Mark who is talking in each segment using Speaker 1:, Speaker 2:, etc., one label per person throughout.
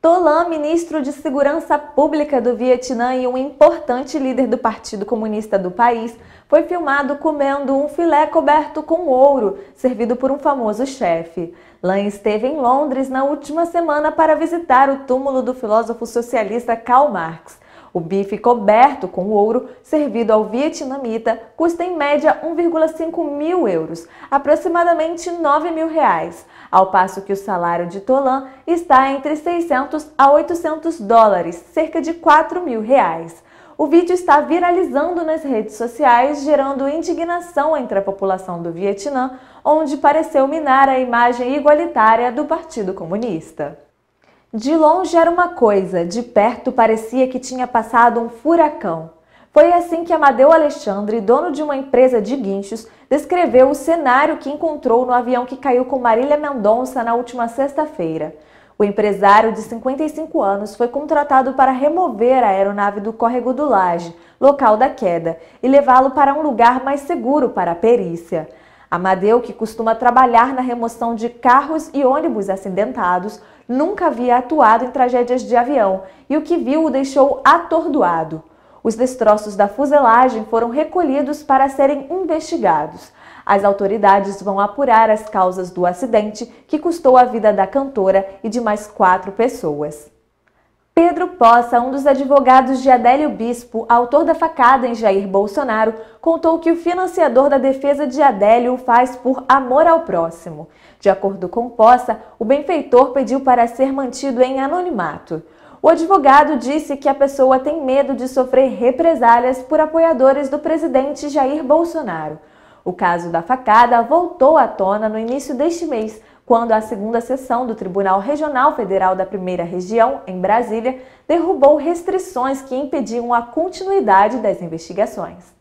Speaker 1: Tolan, ministro de Segurança Pública do Vietnã e um importante líder do Partido Comunista do país, foi filmado comendo um filé coberto com ouro, servido por um famoso chefe. Lan esteve em Londres na última semana para visitar o túmulo do filósofo socialista Karl Marx. O bife coberto com ouro, servido ao vietnamita, custa em média 1,5 mil euros, aproximadamente 9 mil reais, ao passo que o salário de Tolan está entre 600 a 800 dólares, cerca de 4 mil reais. O vídeo está viralizando nas redes sociais, gerando indignação entre a população do Vietnã, onde pareceu minar a imagem igualitária do Partido Comunista. De longe era uma coisa, de perto parecia que tinha passado um furacão. Foi assim que Amadeu Alexandre, dono de uma empresa de guinchos, descreveu o cenário que encontrou no avião que caiu com Marília Mendonça na última sexta-feira. O empresário de 55 anos foi contratado para remover a aeronave do córrego do Laje, local da queda, e levá-lo para um lugar mais seguro para a perícia. Amadeu, que costuma trabalhar na remoção de carros e ônibus acidentados, nunca havia atuado em tragédias de avião e o que viu o deixou atordoado. Os destroços da fuselagem foram recolhidos para serem investigados. As autoridades vão apurar as causas do acidente que custou a vida da cantora e de mais quatro pessoas. Pedro Poça, um dos advogados de Adélio Bispo, autor da facada em Jair Bolsonaro, contou que o financiador da defesa de Adélio o faz por amor ao próximo. De acordo com Poça, o benfeitor pediu para ser mantido em anonimato. O advogado disse que a pessoa tem medo de sofrer represálias por apoiadores do presidente Jair Bolsonaro. O caso da facada voltou à tona no início deste mês, quando a segunda sessão do Tribunal Regional Federal da Primeira Região, em Brasília, derrubou restrições que impediam a continuidade das investigações.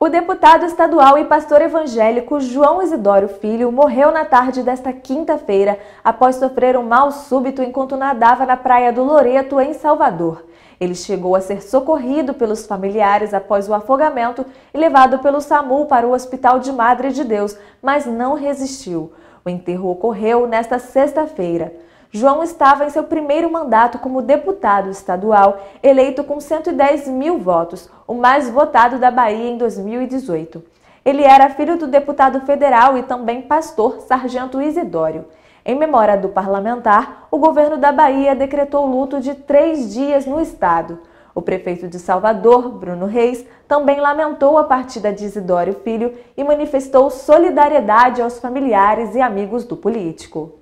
Speaker 1: O deputado estadual e pastor evangélico João Isidoro Filho morreu na tarde desta quinta-feira após sofrer um mal súbito enquanto nadava na Praia do Loreto, em Salvador. Ele chegou a ser socorrido pelos familiares após o afogamento e levado pelo SAMU para o Hospital de Madre de Deus, mas não resistiu. O enterro ocorreu nesta sexta-feira. João estava em seu primeiro mandato como deputado estadual, eleito com 110 mil votos, o mais votado da Bahia em 2018. Ele era filho do deputado federal e também pastor Sargento Isidório. Em memória do parlamentar, o governo da Bahia decretou luto de três dias no estado. O prefeito de Salvador, Bruno Reis, também lamentou a partida de Isidório Filho e manifestou solidariedade aos familiares e amigos do político.